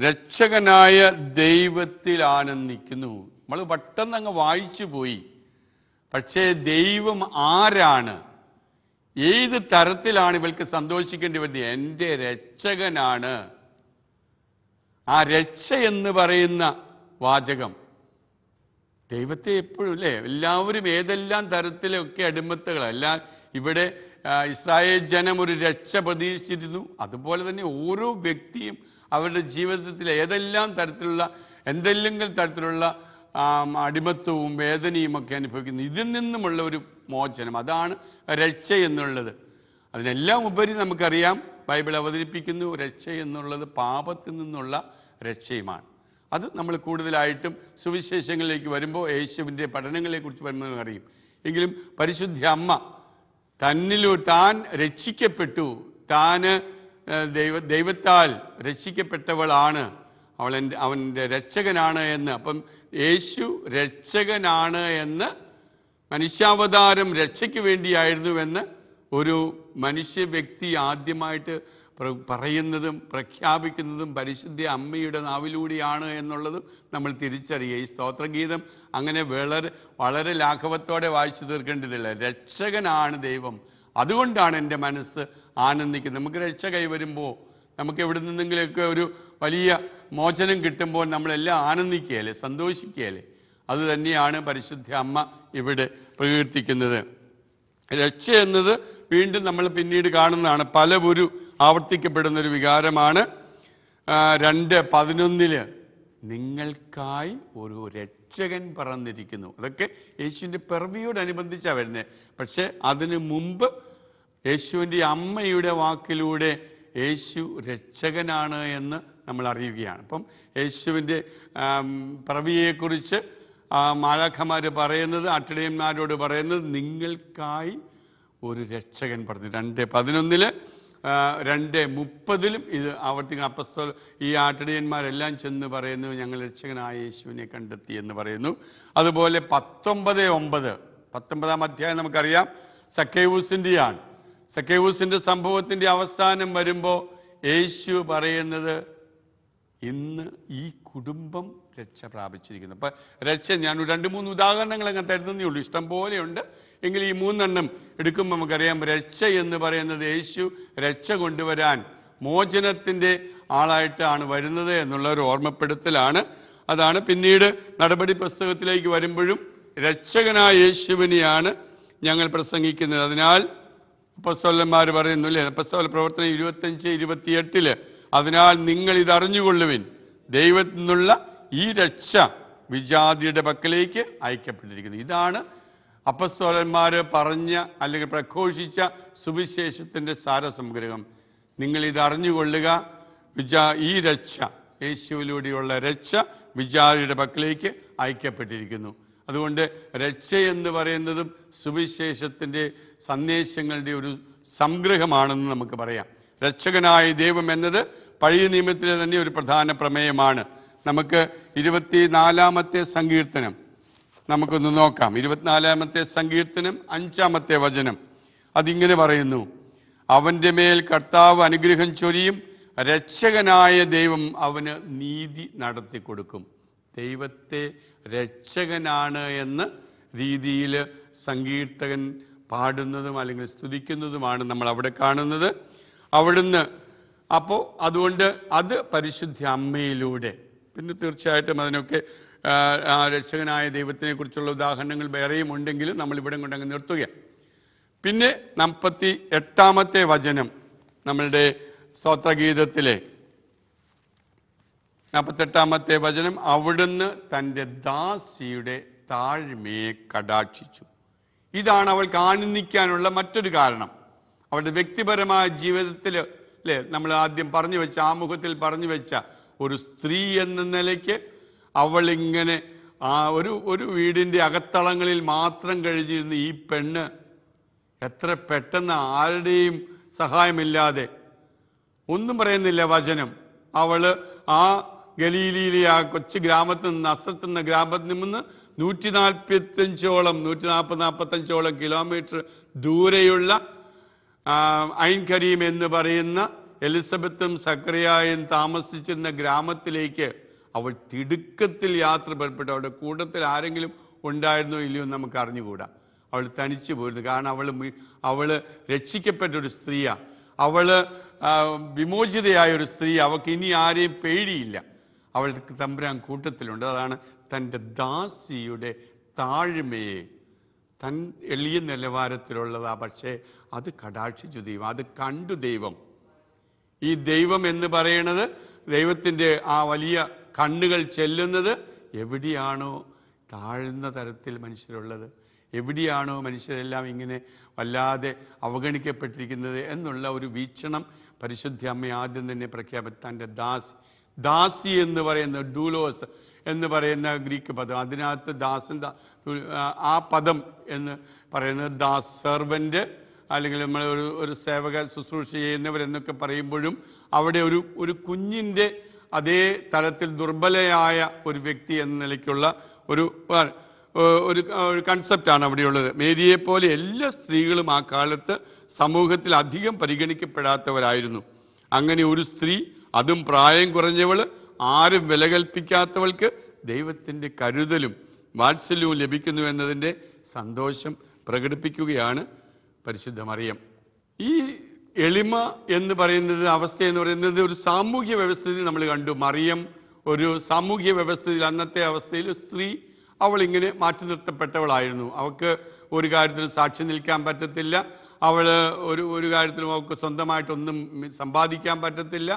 രക്ഷകനായ ദൈവത്തിൽ ആനന്ദിക്കുന്നു നമ്മൾ പെട്ടെന്ന് അങ്ങ് വായിച്ചു പോയി പക്ഷേ ദൈവം ആരാണ് ഏത് തരത്തിലാണ് ഇവൾക്ക് സന്തോഷിക്കേണ്ടി വരുന്നത് എൻ്റെ രക്ഷകനാണ് ആ രക്ഷ എന്ന് പറയുന്ന വാചകം ദൈവത്തെ എപ്പോഴും അല്ലേ എല്ലാവരും ഏതെല്ലാം തരത്തിലൊക്കെ അടിമത്തകൾ എല്ലാ ഇവിടെ ഇസ്രായേൽ ജനം ഒരു രക്ഷ പ്രതീക്ഷിച്ചിരുന്നു അതുപോലെ തന്നെ ഓരോ വ്യക്തിയും അവരുടെ ജീവിതത്തിൽ ഏതെല്ലാം തരത്തിലുള്ള എന്തെല്ലാം തരത്തിലുള്ള അടിമത്വവും വേദനയും ഒക്കെ അനുഭവിക്കുന്നു ഇതിൽ നിന്നുമുള്ള ഒരു മോചനം അതാണ് രക്ഷ എന്നുള്ളത് അതിനെല്ലാം ഉപരി നമുക്കറിയാം ബൈബിൾ അവതരിപ്പിക്കുന്നു രക്ഷ എന്നുള്ളത് പാപത്തിൽ നിന്നുള്ള രക്ഷയുമാണ് അത് നമ്മൾ കൂടുതലായിട്ടും സുവിശേഷങ്ങളിലേക്ക് വരുമ്പോൾ യേശുവിൻ്റെ പഠനങ്ങളെക്കുറിച്ച് വരുന്നത് അറിയും എങ്കിലും പരിശുദ്ധ അമ്മ തന്നിലൂ താൻ രക്ഷിക്കപ്പെട്ടു താൻ ദൈവ ദൈവത്താൽ രക്ഷിക്കപ്പെട്ടവളാണ് അവൾ എൻ്റെ അവൻ്റെ രക്ഷകനാണ് എന്ന് അപ്പം യേശു രക്ഷകനാണ് എന്ന് മനുഷ്യാവതാരം രക്ഷയ്ക്ക് വേണ്ടിയായിരുന്നുവെന്ന് ഒരു മനുഷ്യ വ്യക്തി ആദ്യമായിട്ട് പറയുന്നതും പ്രഖ്യാപിക്കുന്നതും പരിശുദ്ധ അമ്മയുടെ നാവിലൂടെയാണ് എന്നുള്ളതും നമ്മൾ തിരിച്ചറിയുക ഈ സ്തോത്രഗീതം അങ്ങനെ വളരെ വളരെ ലാഘവത്തോടെ വായിച്ചു തീർക്കേണ്ടതില്ല രക്ഷകനാണ് ദൈവം അതുകൊണ്ടാണ് എൻ്റെ മനസ്സ് ആനന്ദിക്കുന്നത് നമുക്ക് രക്ഷ കൈവരുമ്പോൾ നമുക്ക് എവിടെ നിന്നെങ്കിലുമൊക്കെ ഒരു വലിയ മോചനം കിട്ടുമ്പോൾ നമ്മളെല്ലാം ആനന്ദിക്കുകയല്ലേ സന്തോഷിക്കുകയല്ലേ അത് തന്നെയാണ് പരിശുദ്ധ അമ്മ ഇവിടെ പ്രകീർത്തിക്കുന്നത് രക്ഷ എന്നത് വീണ്ടും നമ്മൾ പിന്നീട് കാണുന്നതാണ് പല ഒരു ആവർത്തിക്കപ്പെടുന്നൊരു വികാരമാണ് രണ്ട് പതിനൊന്നില് നിങ്ങൾക്കായി ഒരു രക്ഷകൻ പറന്നിരിക്കുന്നു അതൊക്കെ യേശുവിൻ്റെ പിറവിയോടനുബന്ധിച്ചാണ് വരുന്നത് പക്ഷേ അതിനു മുമ്പ് യേശുവിൻ്റെ അമ്മയുടെ വാക്കിലൂടെ യേശു രക്ഷകനാണ് എന്ന് നമ്മൾ അറിയുകയാണ് അപ്പം യേശുവിൻ്റെ പ്രവിയെക്കുറിച്ച് മാലാഖമാർ പറയുന്നത് അട്ടിടയന്മാരോട് പറയുന്നത് നിങ്ങൾക്കായി ഒരു രക്ഷകൻ പറഞ്ഞു രണ്ട് പതിനൊന്നിൽ രണ്ട് മുപ്പതിലും ഇത് ആവർത്തിക്കുന്ന അപ്പസ്തോ ഈ ആട്ടിടയന്മാരെല്ലാം ചെന്ന് പറയുന്നു ഞങ്ങൾ രക്ഷകനായ യേശുവിനെ കണ്ടെത്തി എന്ന് പറയുന്നു അതുപോലെ പത്തൊമ്പത് ഒമ്പത് പത്തൊമ്പതാം അധ്യായം നമുക്കറിയാം സക്കേവൂസിൻ്റെയാണ് സക്കേവൂസിൻ്റെ സംഭവത്തിൻ്റെ അവസാനം വരുമ്പോൾ യേശു പറയുന്നത് ഇന്ന് ഈ കുടുംബം രക്ഷ പ്രാപിച്ചിരിക്കുന്നു അപ്പൊ രക്ഷ ഞാൻ രണ്ട് മൂന്ന് ഉദാഹരണങ്ങൾ അങ്ങ് തരുന്നേ ഉള്ളൂ ഇഷ്ടം പോലെയുണ്ട് എങ്കിൽ ഈ മൂന്നെണ്ണം എടുക്കുമ്പോൾ നമുക്കറിയാം രക്ഷ എന്ന് പറയുന്നത് യേശു രക്ഷ കൊണ്ടുവരാൻ മോചനത്തിന്റെ ആളായിട്ടാണ് വരുന്നത് എന്നുള്ള ഒരു ഓർമ്മപ്പെടുത്തലാണ് അതാണ് പിന്നീട് നടപടി പുസ്തകത്തിലേക്ക് വരുമ്പോഴും രക്ഷകനായ യേശുവിനെയാണ് ഞങ്ങൾ പ്രസംഗിക്കുന്നത് അതിനാൽ പുസ്തകന്മാർ പറയുന്നു അല്ലേ അപ്പസ്തോല പ്രവർത്തനം ഇരുപത്തഞ്ച് ഇരുപത്തിയെട്ടില് അതിനാൽ നിങ്ങൾ ഇതറിഞ്ഞുകൊള്ളുവിൻ ദൈവത്തിൽ നിന്നുള്ള ഈ രക്ഷ വിജാതിയുടെ പക്കലേക്ക് അയക്കപ്പെട്ടിരിക്കുന്നു ഇതാണ് അപ്പസ്തോലന്മാർ പറഞ്ഞ അല്ലെങ്കിൽ പ്രഘോഷിച്ച സുവിശേഷത്തിൻ്റെ സാരസംഗ്രഹം നിങ്ങൾ ഇത് അറിഞ്ഞുകൊള്ളുക വിജാ ഈ രക്ഷ യേശുവിലൂടെയുള്ള രക്ഷ വിജാതിയുടെ പക്കലേക്ക് അയക്കപ്പെട്ടിരിക്കുന്നു അതുകൊണ്ട് രക്ഷ എന്ന് പറയുന്നതും സുവിശേഷത്തിൻ്റെ സന്ദേശങ്ങളുടെ ഒരു സംഗ്രഹമാണെന്ന് നമുക്ക് പറയാം രക്ഷകനായ ദൈവം എന്നത് പഴയ നിയമത്തിലെ തന്നെ ഒരു പ്രധാന പ്രമേയമാണ് നമുക്ക് ഇരുപത്തിനാലാമത്തെ സങ്കീർത്തനം നമുക്കൊന്ന് നോക്കാം ഇരുപത്തിനാലാമത്തെ സങ്കീർത്തനം അഞ്ചാമത്തെ വചനം അതിങ്ങനെ പറയുന്നു അവൻ്റെ മേൽ കർത്താവ് അനുഗ്രഹം ചൊരിയും രക്ഷകനായ ദൈവം അവന് നീതി നടത്തി കൊടുക്കും ദൈവത്തെ രക്ഷകനാണ് എന്ന് രീതിയിൽ സങ്കീർത്തകൻ പാടുന്നതും അല്ലെങ്കിൽ സ്തുതിക്കുന്നതുമാണ് നമ്മൾ അവിടെ കാണുന്നത് അവിടുന്ന് അപ്പോൾ അതുകൊണ്ട് അത് പരിശുദ്ധ അമ്മയിലൂടെ പിന്നെ തീർച്ചയായിട്ടും അതിനൊക്കെ രക്ഷകനായ ദൈവത്തിനെ കുറിച്ചുള്ള ഉദാഹരണങ്ങൾ വേറെയും ഉണ്ടെങ്കിലും നമ്മൾ ഇവിടെ കൊണ്ടങ്ങ് നിർത്തുക പിന്നെ നാൽപ്പത്തി എട്ടാമത്തെ വചനം നമ്മളുടെ സ്തോത്രഗീതത്തിലെ നാൽപ്പത്തെട്ടാമത്തെ വചനം അവിടുന്ന് തൻ്റെ ദാസിയുടെ താഴ്മയെ കടാക്ഷിച്ചു ഇതാണ് അവൾ കാണുന്നിക്കാനുള്ള മറ്റൊരു കാരണം അവരുടെ വ്യക്തിപരമായ ജീവിതത്തിൽ അല്ലെ നമ്മൾ ആദ്യം പറഞ്ഞു വെച്ച ആമുഖത്തിൽ പറഞ്ഞു വെച്ച ഒരു സ്ത്രീ എന്ന നിലയ്ക്ക് അവളിങ്ങനെ ആ ഒരു ഒരു വീടിൻ്റെ അകത്തളങ്ങളിൽ മാത്രം കഴിഞ്ഞിരുന്ന ഈ പെണ്ണ് എത്ര പെട്ടെന്ന് ആരുടെയും സഹായമില്ലാതെ ഒന്നും പറയുന്നില്ല വചനം അവള് ആ ഗലീലിയിലെ ആ കൊച്ചു ഗ്രാമത്തിൽ നിന്ന് നസ്രത്ത് എന്ന ഗ്രാമത്തിൽ നിന്ന് നൂറ്റി നാൽപ്പത്തഞ്ചോളം നൂറ്റി നാൽപ്പത് നാൽപ്പത്തഞ്ചോളം കിലോമീറ്റർ ദൂരെയുള്ള ഐൻ കരീം എന്ന് പറയുന്ന എലിസബത്തും സക്രിയായും താമസിച്ചിരുന്ന ഗ്രാമത്തിലേക്ക് അവൾ തിടുക്കത്തിൽ യാത്ര പുറപ്പെട്ടു അവളുടെ കൂട്ടത്തിൽ ആരെങ്കിലും ഉണ്ടായിരുന്നോ ഇല്ലയോ എന്ന് നമുക്ക് അറിഞ്ഞുകൂടാ അവൾ തനിച്ചു പോയിരുന്നു കാരണം അവൾ അവൾ രക്ഷിക്കപ്പെട്ട ഒരു സ്ത്രീയാണ് അവൾ വിമോചിതയായ ഒരു സ്ത്രീ അവൾക്ക് ഇനി ആരെയും പേടിയില്ല അവൾക്ക് തമ്പുരാൻ കൂട്ടത്തിലുണ്ട് അതാണ് തൻ്റെ ദാസിയുടെ താഴ്മയെ തൻ എളിയ നിലവാരത്തിലുള്ളതാ പക്ഷേ അത് കടാക്ഷിച്ചു ദൈവം അത് കണ്ടു ദൈവം ഈ ദൈവം എന്ന് പറയണത് ദൈവത്തിൻ്റെ ആ വലിയ കണ്ണുകൾ ചെല്ലുന്നത് എവിടെയാണോ താഴ്ന്ന തരത്തിൽ മനുഷ്യരുള്ളത് എവിടെയാണോ മനുഷ്യരെല്ലാം ഇങ്ങനെ വല്ലാതെ അവഗണിക്കപ്പെട്ടിരിക്കുന്നത് എന്നുള്ള ഒരു വീക്ഷണം പരിശുദ്ധി അമ്മ ആദ്യം തന്നെ പ്രഖ്യാപിത്താൻ്റെ ദാസ് ദാസി എന്ന് പറയുന്ന ഡൂലോസ് എന്ന് പറയുന്ന ഗ്രീക്ക് പദം അതിനകത്ത് ദാസൻ ആ പദം എന്ന് പറയുന്നത് ദാസ് സെർവൻ്റ് അല്ലെങ്കിൽ നമ്മൾ ഒരു ഒരു സേവക ശുശ്രൂഷ ചെയ്യുന്നവരെന്നൊക്കെ പറയുമ്പോഴും അവിടെ ഒരു ഒരു കുഞ്ഞിൻ്റെ അതേ തലത്തിൽ ദുർബലയായ ഒരു വ്യക്തി എന്ന നിലയ്ക്കുള്ള ഒരു ഒരു കൺസെപ്റ്റാണ് അവിടെയുള്ളത് മേരിയെപ്പോലെ എല്ലാ സ്ത്രീകളും ആ കാലത്ത് സമൂഹത്തിൽ അധികം പരിഗണിക്കപ്പെടാത്തവരായിരുന്നു അങ്ങനെ ഒരു സ്ത്രീ അതും പ്രായം കുറഞ്ഞവൾ ആരും വില കൽപ്പിക്കാത്തവൾക്ക് ദൈവത്തിൻ്റെ കരുതലും വാത്സല്യവും ലഭിക്കുന്നു എന്നതിൻ്റെ സന്തോഷം പ്രകടിപ്പിക്കുകയാണ് പരിശുദ്ധ മറിയം ഈ എളിമ എന്ന് പറയുന്നത് അവസ്ഥ എന്ന് പറയുന്നത് ഒരു സാമൂഹ്യ വ്യവസ്ഥയിൽ നമ്മൾ കണ്ടു മറിയം ഒരു സാമൂഹ്യ വ്യവസ്ഥയിൽ അന്നത്തെ അവസ്ഥയിൽ സ്ത്രീ അവൾ ഇങ്ങനെ മാറ്റി നിർത്തപ്പെട്ടവളായിരുന്നു അവൾക്ക് ഒരു കാര്യത്തിലും സാക്ഷി നിൽക്കാൻ പറ്റത്തില്ല അവൾ ഒരു ഒരു കാര്യത്തിലും അവൾക്ക് സ്വന്തമായിട്ടൊന്നും സമ്പാദിക്കാൻ പറ്റത്തില്ല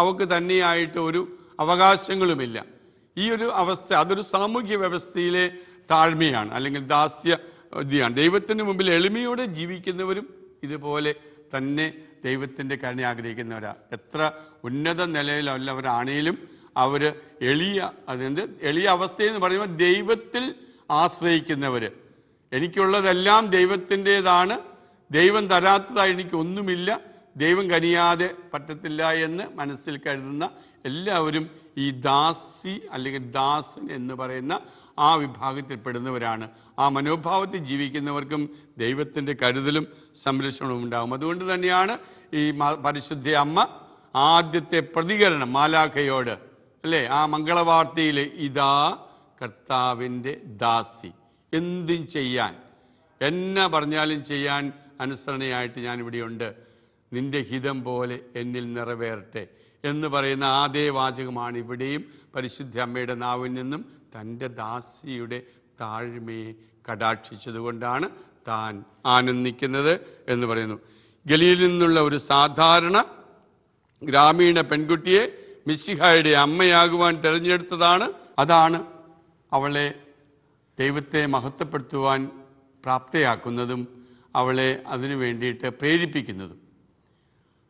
അവൾക്ക് തന്നെയായിട്ട് ഒരു അവകാശങ്ങളുമില്ല ഈ ഒരു അവസ്ഥ അതൊരു സാമൂഹ്യ വ്യവസ്ഥയിലെ താഴ്മയാണ് അല്ലെങ്കിൽ ദാസ്യ ഇതിയാണ് ദൈവത്തിന് മുമ്പിൽ എളിമയോടെ ജീവിക്കുന്നവരും ഇതുപോലെ തന്നെ ദൈവത്തിൻ്റെ കരുണ ആഗ്രഹിക്കുന്നവരാണ് എത്ര ഉന്നത നിലയിലുള്ളവരാണേലും അവർ എളിയ അതെന്ത് എളിയ അവസ്ഥയെന്ന് പറയുമ്പോൾ ദൈവത്തിൽ ആശ്രയിക്കുന്നവർ എനിക്കുള്ളതെല്ലാം ദൈവത്തിൻ്റെതാണ് ദൈവം തരാത്തതായി എനിക്കൊന്നുമില്ല ദൈവം കനിയാതെ പറ്റത്തില്ല എന്ന് മനസ്സിൽ കരുതുന്ന എല്ലാവരും ഈ ദാസി അല്ലെങ്കിൽ ദാസൻ എന്ന് പറയുന്ന ആ വിഭാഗത്തിൽപ്പെടുന്നവരാണ് ആ മനോഭാവത്തിൽ ജീവിക്കുന്നവർക്കും ദൈവത്തിൻ്റെ കരുതലും സംരക്ഷണവും ഉണ്ടാകും അതുകൊണ്ട് തന്നെയാണ് ഈ പരിശുദ്ധ അമ്മ ആദ്യത്തെ പ്രതികരണം മാലാഖയോട് അല്ലേ ആ മംഗളവാർത്തയിൽ ഇതാ കർത്താവിൻ്റെ ദാസി എന്തും ചെയ്യാൻ എന്നെ പറഞ്ഞാലും ചെയ്യാൻ അനുസരണയായിട്ട് ഞാനിവിടെയുണ്ട് നിന്റെ ഹിതം പോലെ എന്നിൽ നിറവേറട്ടെ എന്ന് പറയുന്ന ആദ്യ വാചകമാണ് ഇവിടെയും പരിശുദ്ധ അമ്മയുടെ നാവിൽ നിന്നും തൻ്റെ ദാസിയുടെ താഴ്മയെ കടാക്ഷിച്ചതുകൊണ്ടാണ് താൻ ആനന്ദിക്കുന്നത് എന്ന് പറയുന്നു ഗലിയിൽ നിന്നുള്ള ഒരു സാധാരണ ഗ്രാമീണ പെൺകുട്ടിയെ മിസ്സിഹായുടെ അമ്മയാകുവാൻ തിരഞ്ഞെടുത്തതാണ് അതാണ് അവളെ ദൈവത്തെ മഹത്വപ്പെടുത്തുവാൻ പ്രാപ്തയാക്കുന്നതും അവളെ അതിനു വേണ്ടിയിട്ട് പ്രേരിപ്പിക്കുന്നതും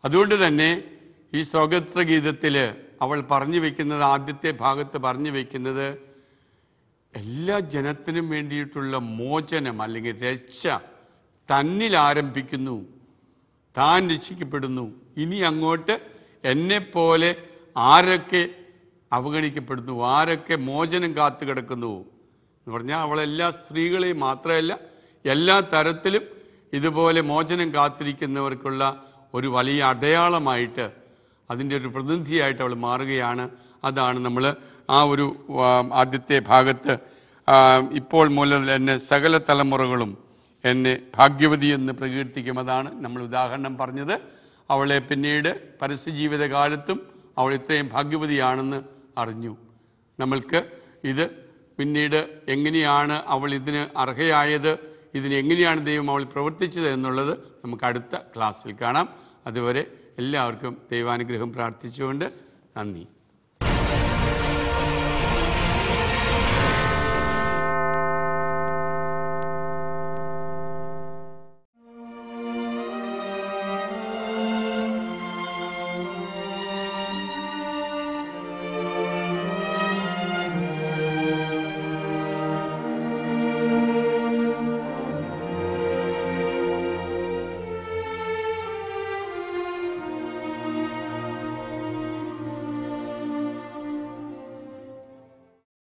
അതുകൊണ്ട് തന്നെ ഈ സ്വഗത്ര ഗീതത്തിൽ അവൾ പറഞ്ഞു വയ്ക്കുന്നത് ആദ്യത്തെ ഭാഗത്ത് പറഞ്ഞു വയ്ക്കുന്നത് എല്ലാ ജനത്തിനും വേണ്ടിയിട്ടുള്ള മോചനം അല്ലെങ്കിൽ രക്ഷ തന്നിൽ ആരംഭിക്കുന്നു താൻ രക്ഷിക്കപ്പെടുന്നു ഇനി അങ്ങോട്ട് എന്നെപ്പോലെ ആരൊക്കെ അവഗണിക്കപ്പെടുന്നു ആരൊക്കെ മോചനം കാത്തു കിടക്കുന്നു എന്ന് പറഞ്ഞാൽ അവളെല്ലാ സ്ത്രീകളെയും മാത്രമല്ല എല്ലാ തരത്തിലും ഇതുപോലെ മോചനം കാത്തിരിക്കുന്നവർക്കുള്ള ഒരു വലിയ അടയാളമായിട്ട് അതിൻ്റെ ഒരു പ്രതിനിധിയായിട്ട് അവൾ മാറുകയാണ് അതാണ് നമ്മൾ ആ ഒരു ആദ്യത്തെ ഭാഗത്ത് ഇപ്പോൾ മൂലം എന്നെ സകല തലമുറകളും എന്നെ ഭാഗ്യവതി എന്ന് പ്രകീർത്തിക്കും അതാണ് നമ്മൾ ഉദാഹരണം പറഞ്ഞത് അവളെ പിന്നീട് പരസ്യജീവിത കാലത്തും അവൾ ഇത്രയും ഭാഗ്യവതിയാണെന്ന് അറിഞ്ഞു നമ്മൾക്ക് ഇത് പിന്നീട് എങ്ങനെയാണ് അവൾ ഇതിന് അർഹയായത് ഇതിനെങ്ങനെയാണ് ദൈവം അവൾ പ്രവർത്തിച്ചത് എന്നുള്ളത് നമുക്ക് അടുത്ത ക്ലാസ്സിൽ കാണാം അതുവരെ എല്ലാവർക്കും ദൈവാനുഗ്രഹം പ്രാർത്ഥിച്ചുകൊണ്ട് നന്ദി